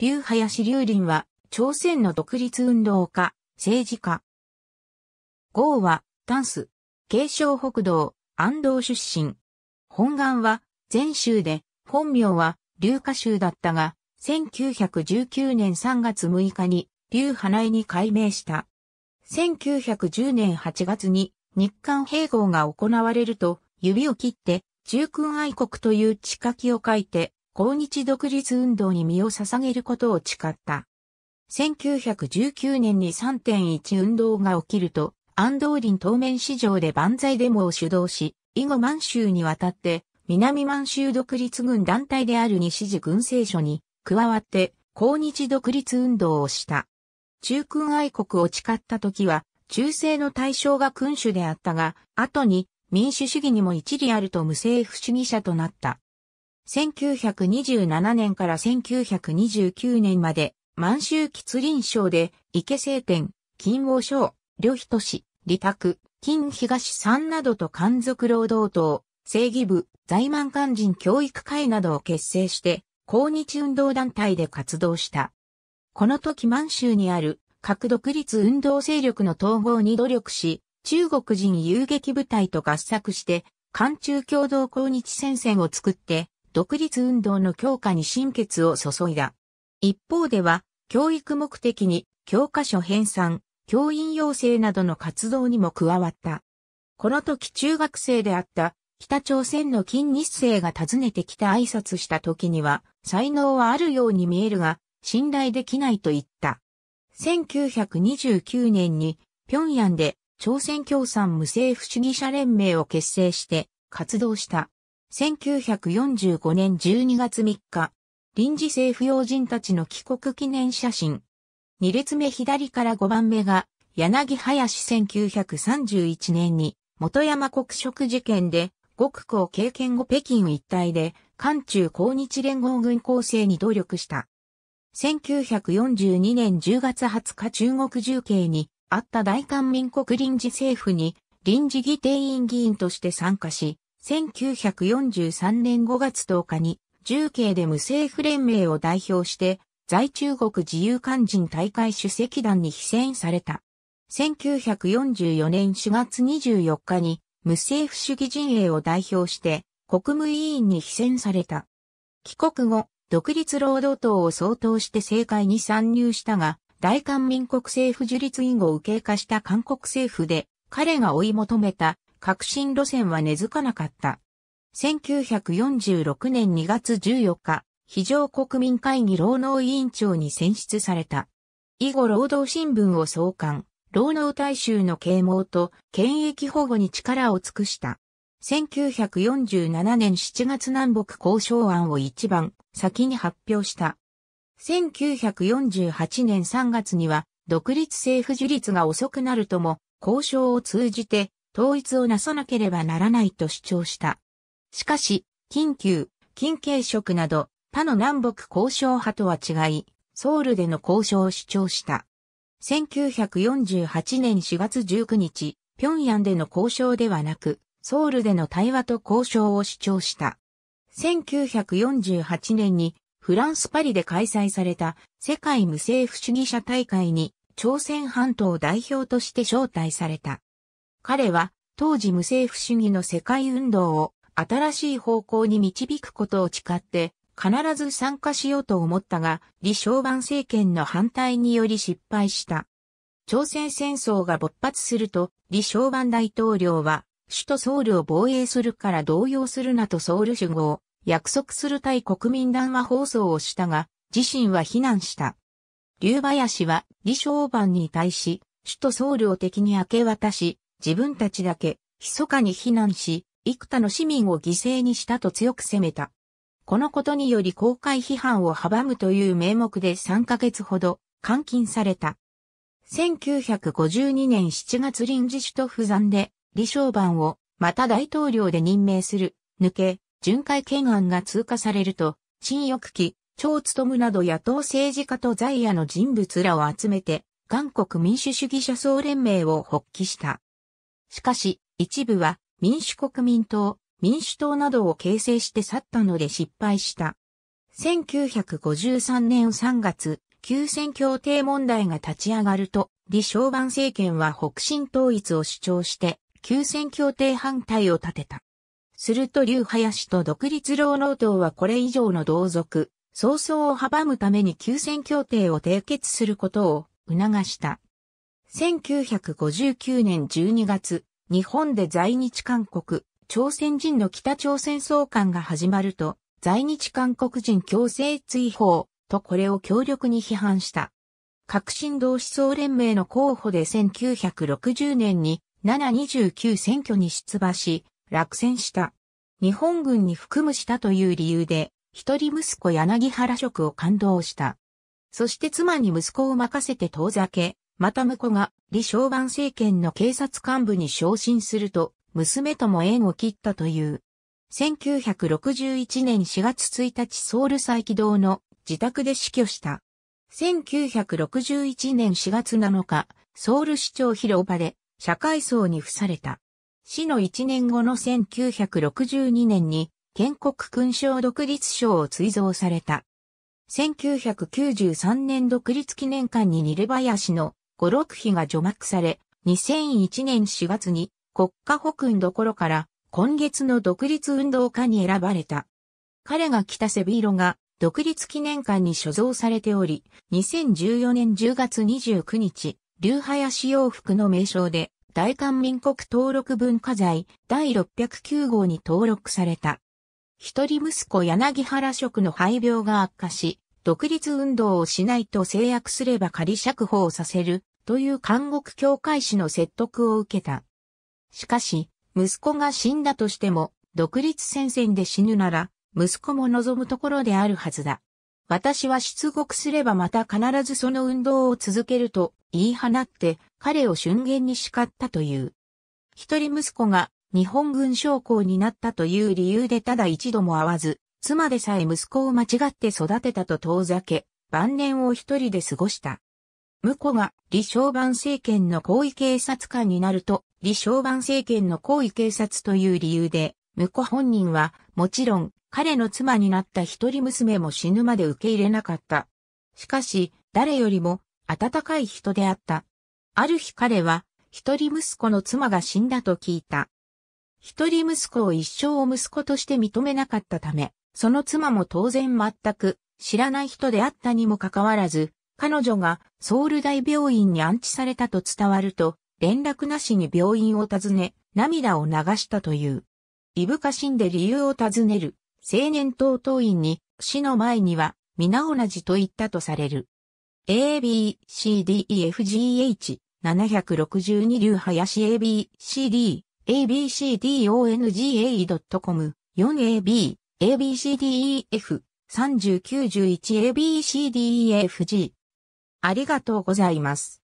劉林劉林は、朝鮮の独立運動家、政治家。豪は、タンス、慶尚北道、安道出身。本願は、全州で、本名は、劉家州だったが、1919年3月6日に、劉花井に改名した。1910年8月に、日韓併合が行われると、指を切って、中君愛国という地下記を書いて、抗日独立運動に身を捧げることを誓った。1919年に3.1運動が起きると、安藤林当面市場で万歳デモを主導し、以後満州に渡って、南満州独立軍団体である西寺軍政所に加わって抗日独立運動をした。中君愛国を誓った時は、中世の対象が君主であったが、後に民主主義にも一理あると無政府主義者となった。1927年から1929年まで、満州吉林省で、池聖天、金王省、両人市、利卓、金東山などと漢族労働党、正義部、在満漢人教育会などを結成して、抗日運動団体で活動した。この時満州にある核独立運動勢力の統合に努力し、中国人遊撃部隊と合作して、韓中共同抗日戦線を作って、独立運動の強化に心血を注いだ。一方では、教育目的に教科書編纂、教員養成などの活動にも加わった。この時中学生であった北朝鮮の金日成が訪ねてきた挨拶した時には、才能はあるように見えるが、信頼できないと言った。1929年に平壌で朝鮮共産無政府主義者連盟を結成して活動した。1945年12月3日、臨時政府要人たちの帰国記念写真。2列目左から5番目が、柳林1931年に、元山国職事件で、国交経験後北京一帯で、韓中抗日連合軍構成に努力した。1942年10月20日中国重慶にあった大韓民国臨時政府に臨時議定員議員として参加し、1943年5月10日に、重慶で無政府連盟を代表して、在中国自由肝心大会主席団に非選された。1944年4月24日に、無政府主義陣営を代表して、国務委員に非選された。帰国後、独立労働党を総統して政界に参入したが、大韓民国政府樹立員を受け化した韓国政府で、彼が追い求めた革新路線は根付かなかった。1946年2月14日、非常国民会議労働委員長に選出された。以後労働新聞を創刊、労働大衆の啓蒙と権益保護に力を尽くした。1947年7月南北交渉案を一番先に発表した。1948年3月には独立政府樹立が遅くなるとも交渉を通じて統一をなさなければならないと主張した。しかし、近急、近急色など、他の南北交渉派とは違い、ソウルでの交渉を主張した。1948年4月19日、平壌での交渉ではなく、ソウルでの対話と交渉を主張した。1948年にフランス・パリで開催された世界無政府主義者大会に朝鮮半島代表として招待された。彼は当時無政府主義の世界運動を新しい方向に導くことを誓って必ず参加しようと思ったが、李承晩政権の反対により失敗した。朝鮮戦争が勃発すると、李承晩大統領は、首都ソウルを防衛するから動揺するなとソウル主語を約束する対国民談話放送をしたが、自身は非難した。劉林は李承晩に対し、首都ソウルを敵に明け渡し、自分たちだけ、密かに避難し、幾多の市民を犠牲にしたと強く責めた。このことにより公開批判を阻むという名目で3ヶ月ほど監禁された。1952年7月臨時首都不山で李承晩をまた大統領で任命する抜け巡回懸案が通過されると、陳翼期、張務など野党政治家と在野の人物らを集めて、韓国民主主義者総連盟を発起した。しかし、一部は民主国民党、民主党などを形成して去ったので失敗した。1953年3月、休戦協定問題が立ち上がると、李承晩政権は北進統一を主張して、休戦協定反対を立てた。すると劉林と独立労働党はこれ以上の同族、早々を阻むために休戦協定を締結することを促した。1959年12月、日本で在日韓国、朝鮮人の北朝鮮総監が始まると、在日韓国人強制追放とこれを強力に批判した。革新同思想連盟の候補で1960年に729選挙に出馬し、落選した。日本軍に服務したという理由で、一人息子柳原職を感動した。そして妻に息子を任せて遠ざけ、また婿が李承晩政権の警察幹部に昇進すると、娘とも縁を切ったという。1961年4月1日ソウル再起動の自宅で死去した。1961年4月7日、ソウル市長広場で社会層に付された。死の1年後の1962年に建国勲章独立賞を追贈された。1993年独立記念館にニレ林の五六比が除幕され、2001年4月に国家保君どころから今月の独立運動家に選ばれた。彼が来た背広が独立記念館に所蔵されており、2014年10月29日、流派や使用服の名称で大韓民国登録文化財第609号に登録された。一人息子柳原職の廃病が悪化し、独立運動をしないと制約すれば仮釈放させるという監獄教会士の説得を受けた。しかし、息子が死んだとしても、独立戦線で死ぬなら、息子も望むところであるはずだ。私は出国すればまた必ずその運動を続けると言い放って彼を瞬間に叱ったという。一人息子が日本軍将校になったという理由でただ一度も会わず、妻でさえ息子を間違って育てたと遠ざけ、晩年を一人で過ごした。婿が李承晩政権の皇位警察官になると、李承晩政権の皇位警察という理由で、婿本人は、もちろん、彼の妻になった一人娘も死ぬまで受け入れなかった。しかし、誰よりも、温かい人であった。ある日彼は、一人息子の妻が死んだと聞いた。一人息子を一生を息子として認めなかったため、その妻も当然全く知らない人であったにもかかわらず、彼女がソウル大病院に安置されたと伝わると、連絡なしに病院を訪ね、涙を流したという。いぶかしんで理由を尋ねる、青年党党員に、死の前には、皆同じと言ったとされる。A, B, C, D, E, F, G, H、762流林 A, B, C, D, A, B, C, D, O, N, G, A, E.com、4A, B、ABCDEF3091ABCDEFG。ありがとうございます。